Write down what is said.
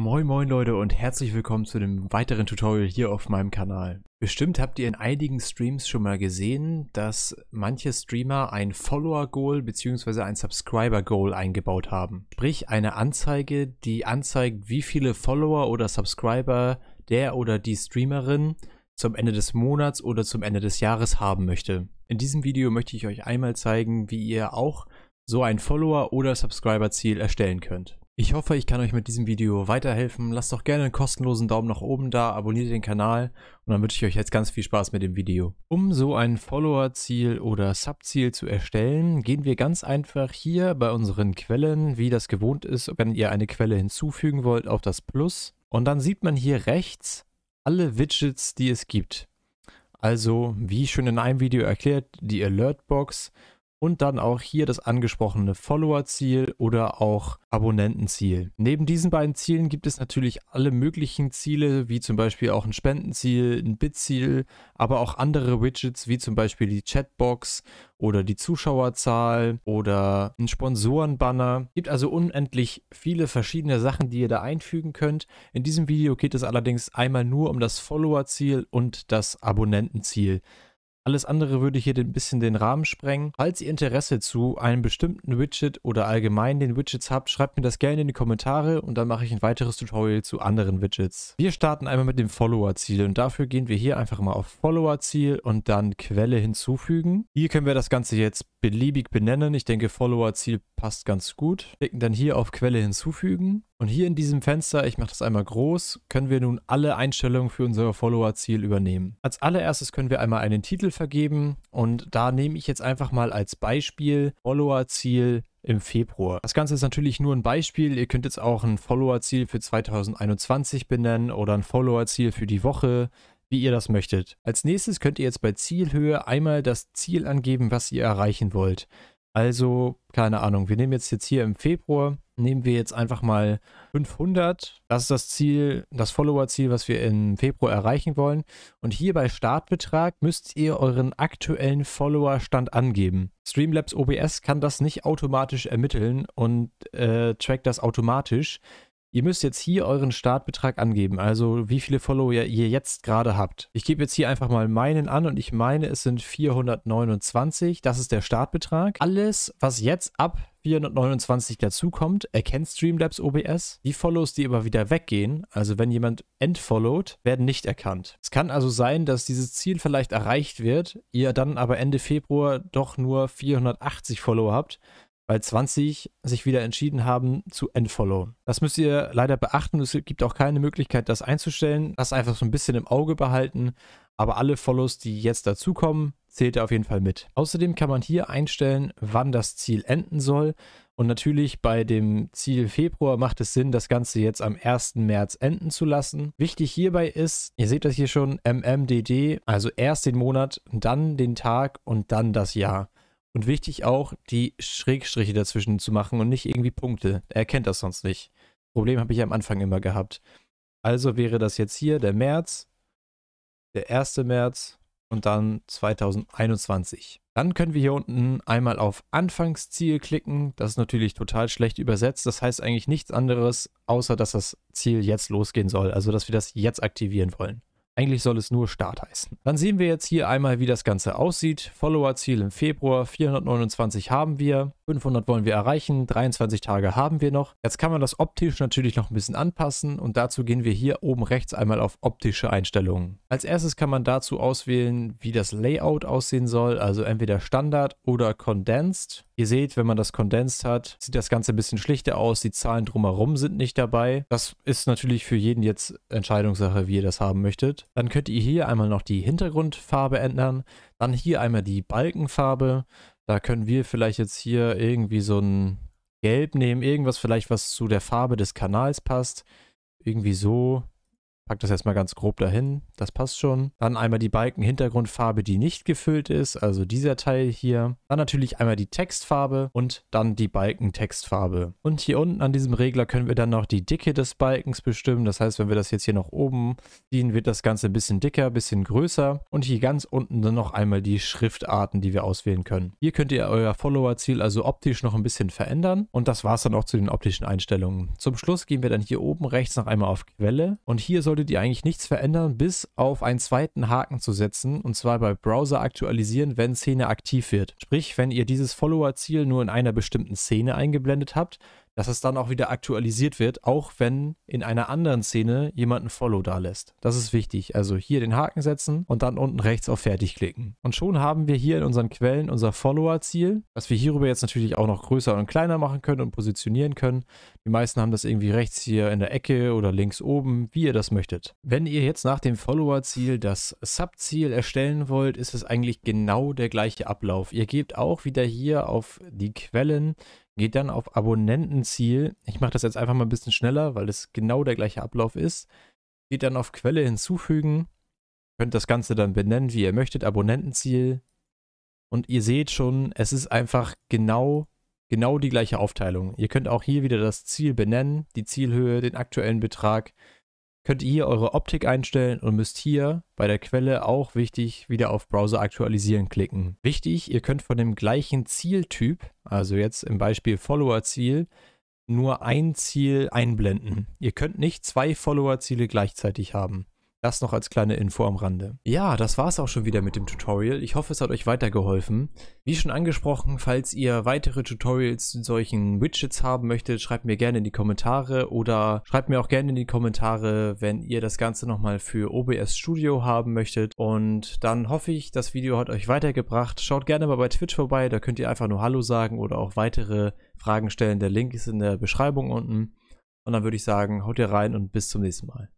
Moin moin Leute und herzlich willkommen zu einem weiteren Tutorial hier auf meinem Kanal. Bestimmt habt ihr in einigen Streams schon mal gesehen, dass manche Streamer ein Follower-Goal bzw. ein Subscriber-Goal eingebaut haben. Sprich eine Anzeige, die anzeigt, wie viele Follower oder Subscriber der oder die Streamerin zum Ende des Monats oder zum Ende des Jahres haben möchte. In diesem Video möchte ich euch einmal zeigen, wie ihr auch so ein Follower- oder Subscriber-Ziel erstellen könnt. Ich hoffe, ich kann euch mit diesem Video weiterhelfen. Lasst doch gerne einen kostenlosen Daumen nach oben da, abonniert den Kanal und dann wünsche ich euch jetzt ganz viel Spaß mit dem Video. Um so ein Follower-Ziel oder Sub-Ziel zu erstellen, gehen wir ganz einfach hier bei unseren Quellen, wie das gewohnt ist, wenn ihr eine Quelle hinzufügen wollt, auf das Plus. Und dann sieht man hier rechts alle Widgets, die es gibt. Also, wie schon in einem Video erklärt, die Alertbox und dann auch hier das angesprochene Follower-Ziel oder auch Abonnentenziel. Neben diesen beiden Zielen gibt es natürlich alle möglichen Ziele, wie zum Beispiel auch ein Spendenziel, ein Bit-Ziel, aber auch andere Widgets, wie zum Beispiel die Chatbox oder die Zuschauerzahl oder ein Sponsorenbanner. Es gibt also unendlich viele verschiedene Sachen, die ihr da einfügen könnt. In diesem Video geht es allerdings einmal nur um das Follower-Ziel und das Abonnentenziel. Alles andere würde hier ein bisschen den Rahmen sprengen. Falls ihr Interesse zu einem bestimmten Widget oder allgemein den Widgets habt, schreibt mir das gerne in die Kommentare und dann mache ich ein weiteres Tutorial zu anderen Widgets. Wir starten einmal mit dem Follower-Ziel und dafür gehen wir hier einfach mal auf Follower-Ziel und dann Quelle hinzufügen. Hier können wir das Ganze jetzt beliebig benennen. Ich denke Follower-Ziel passt ganz gut. Klicken dann hier auf Quelle hinzufügen und hier in diesem Fenster, ich mache das einmal groß, können wir nun alle Einstellungen für unser Follower-Ziel übernehmen. Als allererstes können wir einmal einen Titel vergeben und da nehme ich jetzt einfach mal als Beispiel Follower-Ziel im Februar. Das Ganze ist natürlich nur ein Beispiel. Ihr könnt jetzt auch ein Follower-Ziel für 2021 benennen oder ein Follower-Ziel für die Woche wie ihr das möchtet. Als nächstes könnt ihr jetzt bei Zielhöhe einmal das Ziel angeben, was ihr erreichen wollt. Also, keine Ahnung, wir nehmen jetzt, jetzt hier im Februar, nehmen wir jetzt einfach mal 500. Das ist das Ziel, das Follower-Ziel, was wir im Februar erreichen wollen. Und hier bei Startbetrag müsst ihr euren aktuellen Follower-Stand angeben. Streamlabs OBS kann das nicht automatisch ermitteln und äh, trackt das automatisch. Ihr müsst jetzt hier euren Startbetrag angeben, also wie viele Follower ihr jetzt gerade habt. Ich gebe jetzt hier einfach mal meinen an und ich meine, es sind 429. Das ist der Startbetrag. Alles, was jetzt ab 429 dazukommt, erkennt Streamlabs OBS. Die Follows, die aber wieder weggehen, also wenn jemand entfollowt, werden nicht erkannt. Es kann also sein, dass dieses Ziel vielleicht erreicht wird, ihr dann aber Ende Februar doch nur 480 Follower habt weil 20 sich wieder entschieden haben zu Endfollow. Das müsst ihr leider beachten. Es gibt auch keine Möglichkeit, das einzustellen. Das einfach so ein bisschen im Auge behalten. Aber alle Follows, die jetzt dazukommen, zählt ihr auf jeden Fall mit. Außerdem kann man hier einstellen, wann das Ziel enden soll. Und natürlich bei dem Ziel Februar macht es Sinn, das Ganze jetzt am 1. März enden zu lassen. Wichtig hierbei ist, ihr seht das hier schon, MMDD, also erst den Monat, dann den Tag und dann das Jahr. Und wichtig auch, die Schrägstriche dazwischen zu machen und nicht irgendwie Punkte. Er kennt das sonst nicht. Problem habe ich am Anfang immer gehabt. Also wäre das jetzt hier der März, der 1. März und dann 2021. Dann können wir hier unten einmal auf Anfangsziel klicken. Das ist natürlich total schlecht übersetzt. Das heißt eigentlich nichts anderes, außer dass das Ziel jetzt losgehen soll. Also dass wir das jetzt aktivieren wollen. Eigentlich soll es nur Start heißen. Dann sehen wir jetzt hier einmal, wie das Ganze aussieht. Follower-Ziel im Februar, 429 haben wir. 500 wollen wir erreichen, 23 Tage haben wir noch. Jetzt kann man das optisch natürlich noch ein bisschen anpassen und dazu gehen wir hier oben rechts einmal auf optische Einstellungen. Als erstes kann man dazu auswählen, wie das Layout aussehen soll, also entweder Standard oder Condensed. Ihr seht, wenn man das Condensed hat, sieht das Ganze ein bisschen schlichter aus, die Zahlen drumherum sind nicht dabei. Das ist natürlich für jeden jetzt Entscheidungssache, wie ihr das haben möchtet. Dann könnt ihr hier einmal noch die Hintergrundfarbe ändern, dann hier einmal die Balkenfarbe, da können wir vielleicht jetzt hier irgendwie so ein Gelb nehmen, irgendwas vielleicht, was zu der Farbe des Kanals passt. Irgendwie so. Pack das erstmal ganz grob dahin. Das passt schon. Dann einmal die Balken-Hintergrundfarbe, die nicht gefüllt ist, also dieser Teil hier. Dann natürlich einmal die Textfarbe und dann die Balken-Textfarbe. Und hier unten an diesem Regler können wir dann noch die Dicke des Balkens bestimmen. Das heißt, wenn wir das jetzt hier nach oben ziehen, wird das Ganze ein bisschen dicker, ein bisschen größer. Und hier ganz unten dann noch einmal die Schriftarten, die wir auswählen können. Hier könnt ihr euer Follower-Ziel also optisch noch ein bisschen verändern. Und das war es dann auch zu den optischen Einstellungen. Zum Schluss gehen wir dann hier oben rechts noch einmal auf Quelle. Und hier soll würdet ihr eigentlich nichts verändern, bis auf einen zweiten Haken zu setzen, und zwar bei Browser aktualisieren, wenn Szene aktiv wird. Sprich, wenn ihr dieses Follower-Ziel nur in einer bestimmten Szene eingeblendet habt, dass es dann auch wieder aktualisiert wird, auch wenn in einer anderen Szene jemand ein Follow da lässt. Das ist wichtig. Also hier den Haken setzen und dann unten rechts auf Fertig klicken. Und schon haben wir hier in unseren Quellen unser Follower-Ziel, was wir hierüber jetzt natürlich auch noch größer und kleiner machen können und positionieren können. Die meisten haben das irgendwie rechts hier in der Ecke oder links oben, wie ihr das möchtet. Wenn ihr jetzt nach dem Follower-Ziel das Sub-Ziel erstellen wollt, ist es eigentlich genau der gleiche Ablauf. Ihr gebt auch wieder hier auf die Quellen geht dann auf Abonnentenziel. Ich mache das jetzt einfach mal ein bisschen schneller, weil es genau der gleiche Ablauf ist. Geht dann auf Quelle hinzufügen. Könnt das Ganze dann benennen, wie ihr möchtet. Abonnentenziel. Und ihr seht schon, es ist einfach genau, genau die gleiche Aufteilung. Ihr könnt auch hier wieder das Ziel benennen, die Zielhöhe, den aktuellen Betrag könnt ihr hier eure Optik einstellen und müsst hier bei der Quelle auch wichtig wieder auf Browser aktualisieren klicken. Wichtig, ihr könnt von dem gleichen Zieltyp, also jetzt im Beispiel Follower-Ziel, nur ein Ziel einblenden. Ihr könnt nicht zwei Follower-Ziele gleichzeitig haben. Das noch als kleine Info am Rande. Ja, das war es auch schon wieder mit dem Tutorial. Ich hoffe, es hat euch weitergeholfen. Wie schon angesprochen, falls ihr weitere Tutorials zu solchen Widgets haben möchtet, schreibt mir gerne in die Kommentare oder schreibt mir auch gerne in die Kommentare, wenn ihr das Ganze nochmal für OBS Studio haben möchtet. Und dann hoffe ich, das Video hat euch weitergebracht. Schaut gerne mal bei Twitch vorbei, da könnt ihr einfach nur Hallo sagen oder auch weitere Fragen stellen. Der Link ist in der Beschreibung unten. Und dann würde ich sagen, haut ihr rein und bis zum nächsten Mal.